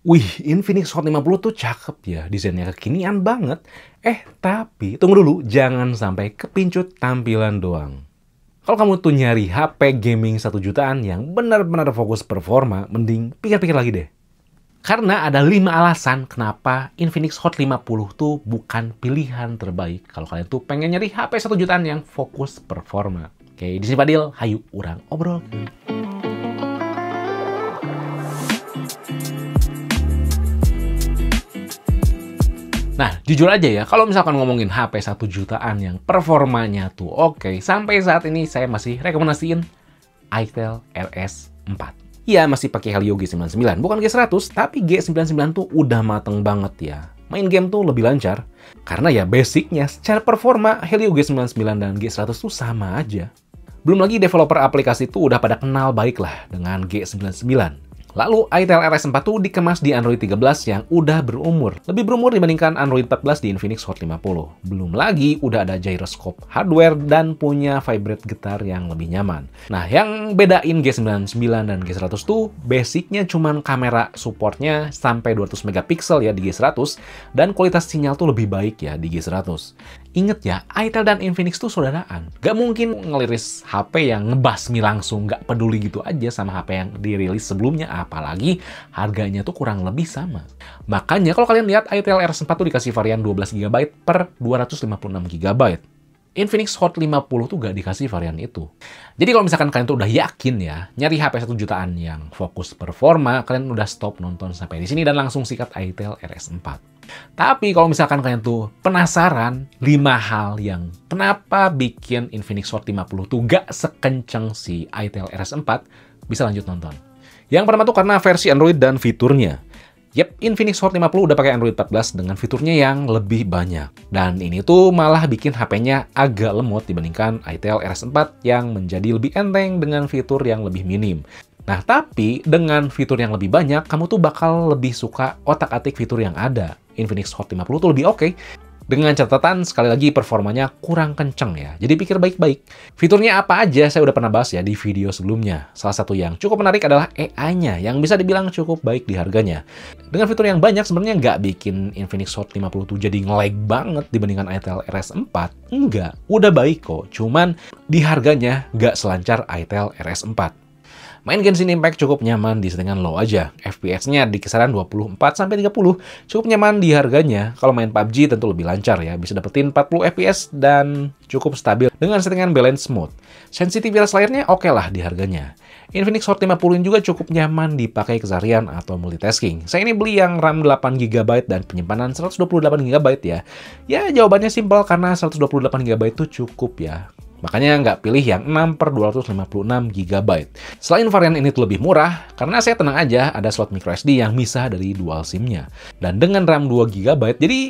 Wih, Infinix Hot 50 tuh cakep ya, desainnya kekinian banget. Eh, tapi tunggu dulu, jangan sampai kepincut tampilan doang. Kalau kamu tuh nyari HP gaming satu jutaan yang benar-benar fokus performa, mending pikir-pikir lagi deh. Karena ada lima alasan kenapa Infinix Hot 50 tuh bukan pilihan terbaik kalau kalian tuh pengen nyari HP satu jutaan yang fokus performa. Oke, di sini Padil, hayu orang obrol. Nah, jujur aja ya, kalau misalkan ngomongin HP 1 jutaan yang performanya tuh oke, okay, sampai saat ini saya masih rekomendasiin itel RS4. Iya, masih pakai Helio G99, bukan G100, tapi G99 tuh udah mateng banget ya. Main game tuh lebih lancar. Karena ya basicnya secara performa Helio G99 dan G100 tuh sama aja. Belum lagi developer aplikasi tuh udah pada kenal baik lah dengan G99. Lalu, iTel RS 42 dikemas di Android 13 yang udah berumur. Lebih berumur dibandingkan Android 14 di Infinix Hot 50. Belum lagi udah ada gyroscope hardware dan punya vibrate getar yang lebih nyaman. Nah, yang bedain G99 dan G100 tuh basicnya cuman kamera supportnya sampai 200 megapiksel ya di G100 dan kualitas sinyal tuh lebih baik ya di G100. Ingat ya, Itel dan Infinix tuh saudaraan. Gak mungkin ngeliris HP yang ngebasmi langsung, gak peduli gitu aja sama HP yang dirilis sebelumnya, apalagi harganya tuh kurang lebih sama. Makanya kalau kalian lihat Itel R4 tuh dikasih varian 12GB per 256GB. Infinix Hot 50 tuh gak dikasih varian itu. Jadi kalau misalkan kalian tuh udah yakin ya, nyari HP 1 jutaan yang fokus performa, kalian udah stop nonton sampai di sini dan langsung sikat itel RS4. Tapi kalau misalkan kalian tuh penasaran lima hal yang kenapa bikin Infinix Sword 50 tuh gak sekenceng si itel RS4, bisa lanjut nonton. Yang pertama tuh karena versi Android dan fiturnya. Yep, Infinix Hot 50 udah pakai Android 14 dengan fiturnya yang lebih banyak. Dan ini tuh malah bikin HP-nya agak lemot dibandingkan itel RS4 yang menjadi lebih enteng dengan fitur yang lebih minim. Nah, tapi dengan fitur yang lebih banyak, kamu tuh bakal lebih suka otak-atik fitur yang ada. Infinix Hot 50 itu lebih oke. Okay. Dengan catatan sekali lagi performanya kurang kenceng ya. Jadi pikir baik-baik. Fiturnya apa aja saya udah pernah bahas ya di video sebelumnya. Salah satu yang cukup menarik adalah e AI-nya yang bisa dibilang cukup baik di harganya. Dengan fitur yang banyak sebenarnya nggak bikin Infinix Hot 50 itu jadi ngelag banget dibandingkan ITEL RS4. Enggak, udah baik kok. Cuman di harganya nggak selancar ITEL RS4. Main Genshin Impact cukup nyaman di settingan low aja. FPS-nya di kisaran 24 30. Cukup nyaman di harganya. Kalau main PUBG tentu lebih lancar ya. Bisa dapetin 40 FPS dan cukup stabil dengan settingan balance mode. Sensitivitas layarnya oke okay lah di harganya. Infinix Hot 50 juga cukup nyaman dipakai kesarian atau multitasking. Saya ini beli yang RAM 8GB dan penyimpanan 128GB ya. Ya jawabannya simpel karena 128GB itu cukup ya. Makanya nggak pilih yang 6 per 256 GB. Selain varian ini lebih murah, karena saya tenang aja ada slot microSD yang misah dari dual SIM-nya. Dan dengan RAM 2 GB, jadi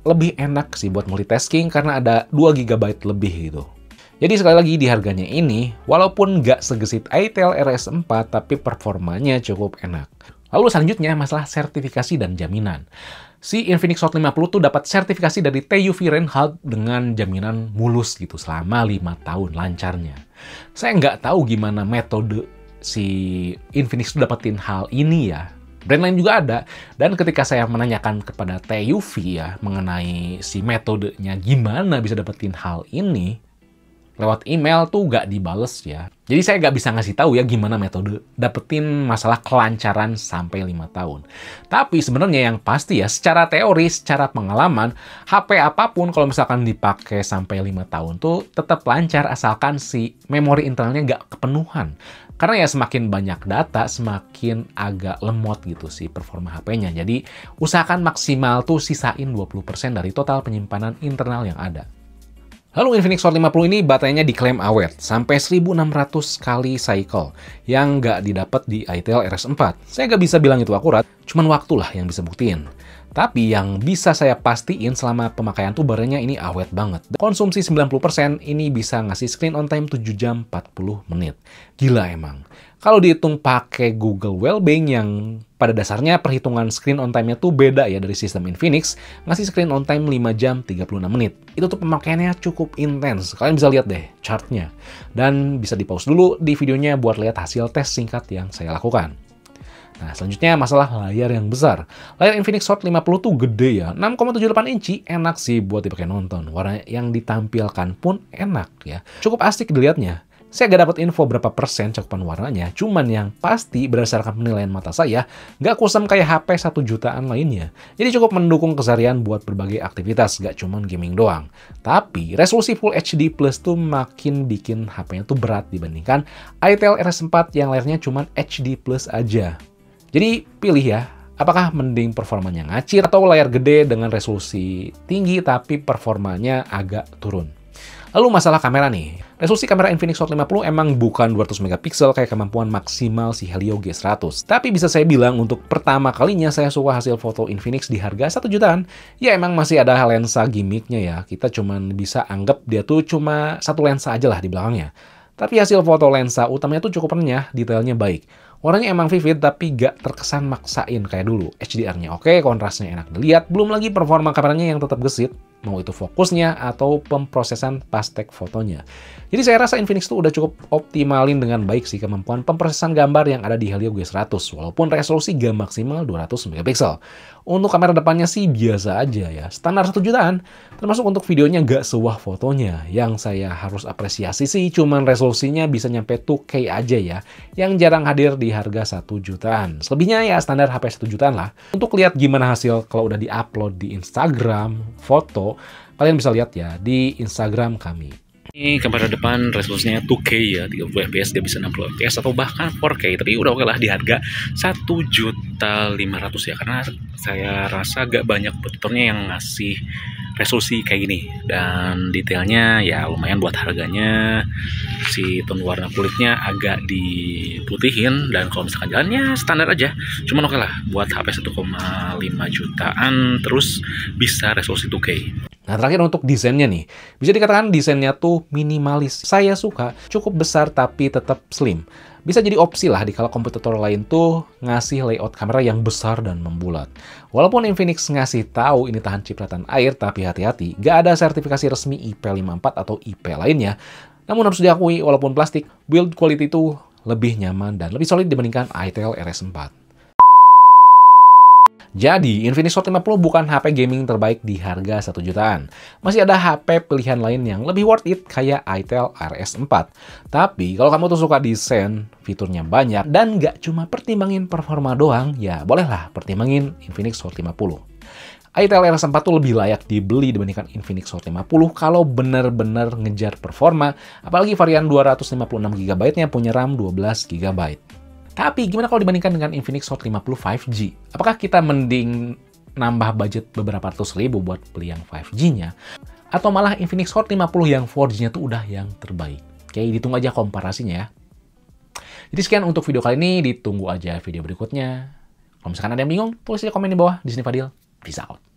lebih enak sih buat multitasking karena ada 2 GB lebih gitu. Jadi sekali lagi di harganya ini, walaupun nggak segesit ITEL RS4, tapi performanya cukup enak. Lalu selanjutnya masalah sertifikasi dan jaminan si Infinix Hot 50 tuh dapat sertifikasi dari TUV Reinhardt dengan jaminan mulus gitu selama lima tahun lancarnya. Saya nggak tahu gimana metode si Infinix tuh dapetin hal ini ya. Brand lain juga ada. Dan ketika saya menanyakan kepada TUV ya mengenai si metodenya gimana bisa dapetin hal ini, lewat email tuh gak dibales ya. Jadi saya gak bisa ngasih tahu ya gimana metode dapetin masalah kelancaran sampai 5 tahun. Tapi sebenarnya yang pasti ya secara teori, secara pengalaman, HP apapun kalau misalkan dipakai sampai 5 tahun tuh tetap lancar asalkan si memori internalnya gak kepenuhan. Karena ya semakin banyak data, semakin agak lemot gitu sih performa HP-nya. Jadi usahakan maksimal tuh sisain 20% dari total penyimpanan internal yang ada. Lalu Infinix Sword 50 ini baterainya diklaim awet sampai 1600 kali cycle yang nggak didapat di ITL RS4. Saya nggak bisa bilang itu akurat, cuman waktulah yang bisa buktiin. Tapi yang bisa saya pastiin selama pemakaian tuh barangnya ini awet banget. Konsumsi 90% ini bisa ngasih screen on time 7 jam 40 menit. Gila emang. Kalau dihitung pakai Google Wellbeing yang pada dasarnya perhitungan screen on time-nya tuh beda ya dari sistem Infinix, ngasih screen on time 5 jam 36 menit. Itu tuh pemakaiannya cukup intens, kalian bisa lihat deh chartnya. Dan bisa di pause dulu di videonya buat lihat hasil tes singkat yang saya lakukan. Nah, selanjutnya masalah layar yang besar. Layar Infinix Hot 50 tuh gede ya. 6,78 inci enak sih buat dipakai nonton. Warna yang ditampilkan pun enak ya. Cukup asik dilihatnya. Saya gak dapat info berapa persen cakupan warnanya, cuman yang pasti berdasarkan penilaian mata saya, gak kusam kayak HP 1 jutaan lainnya. Jadi cukup mendukung keseharian buat berbagai aktivitas, gak cuman gaming doang. Tapi, resolusi Full HD Plus tuh makin bikin HP-nya tuh berat dibandingkan iTel RS4 yang layarnya cuman HD Plus aja. Jadi pilih ya, apakah mending performanya ngacir atau layar gede dengan resolusi tinggi tapi performanya agak turun. Lalu masalah kamera nih. Resolusi kamera Infinix Hot 50 emang bukan 200 megapiksel kayak kemampuan maksimal si Helio G100. Tapi bisa saya bilang untuk pertama kalinya saya suka hasil foto Infinix di harga 1 jutaan. Ya emang masih ada lensa gimmicknya ya. Kita cuman bisa anggap dia tuh cuma satu lensa aja lah di belakangnya. Tapi hasil foto lensa utamanya tuh cukup renyah, detailnya baik. Warnanya emang vivid tapi gak terkesan maksain kayak dulu HDR-nya oke, kontrasnya enak dilihat, belum lagi performa kameranya yang tetap gesit, mau itu fokusnya atau pemprosesan pastek fotonya. Jadi saya rasa Infinix itu udah cukup optimalin dengan baik sih kemampuan pemprosesan gambar yang ada di Helio G100 walaupun resolusi gak maksimal 200 megapiksel. Untuk kamera depannya sih biasa aja ya, standar 1 jutaan. Termasuk untuk videonya gak sewah fotonya. Yang saya harus apresiasi sih cuman resolusinya bisa nyampe 2K aja ya, yang jarang hadir di harga 1 jutaan. Selebihnya ya standar HP 1 jutaan lah. Untuk lihat gimana hasil kalau udah diupload di Instagram, foto, kalian bisa lihat ya di Instagram kami ini kamera depan resolusinya 2K ya 30 fps dia bisa 60 fps atau bahkan 4K tapi udah oke lah di harga 1 juta 500 ya karena saya rasa gak banyak kompetitornya yang ngasih resolusi kayak gini dan detailnya ya lumayan buat harganya si tone warna kulitnya agak diputihin dan kalau misalkan jalannya standar aja cuman oke okay lah buat HP 1,5 jutaan terus bisa resolusi 2K Nah terakhir untuk desainnya nih, bisa dikatakan desainnya tuh minimalis. Saya suka cukup besar tapi tetap slim bisa jadi opsi lah di kalau kompetitor lain tuh ngasih layout kamera yang besar dan membulat. Walaupun Infinix ngasih tahu ini tahan cipratan air, tapi hati-hati, gak ada sertifikasi resmi IP54 atau IP lainnya. Namun harus diakui, walaupun plastik, build quality itu lebih nyaman dan lebih solid dibandingkan ITL RS4. Jadi, Infinix Infinixord 50 bukan HP gaming terbaik di harga 1 jutaan. Masih ada HP pilihan lain yang lebih worth it kayak itel RS4. Tapi, kalau kamu tuh suka desain, fiturnya banyak, dan nggak cuma pertimbangin performa doang, ya bolehlah pertimbangin Infinix Infinixord 50 itel RS4 tuh lebih layak dibeli dibandingkan Infinix Hot 50 kalau benar-benar ngejar performa, apalagi varian 256GB-nya punya RAM 12GB. Tapi gimana kalau dibandingkan dengan Infinix Hot 50 5G? Apakah kita mending nambah budget beberapa ratus ribu buat beli yang 5G-nya? Atau malah Infinix Hot 50 yang 4G-nya tuh udah yang terbaik? Oke, ditunggu aja komparasinya ya. Jadi sekian untuk video kali ini, ditunggu aja video berikutnya. Kalau misalkan ada yang bingung, tulis aja komen di bawah. Di Fadil, peace out.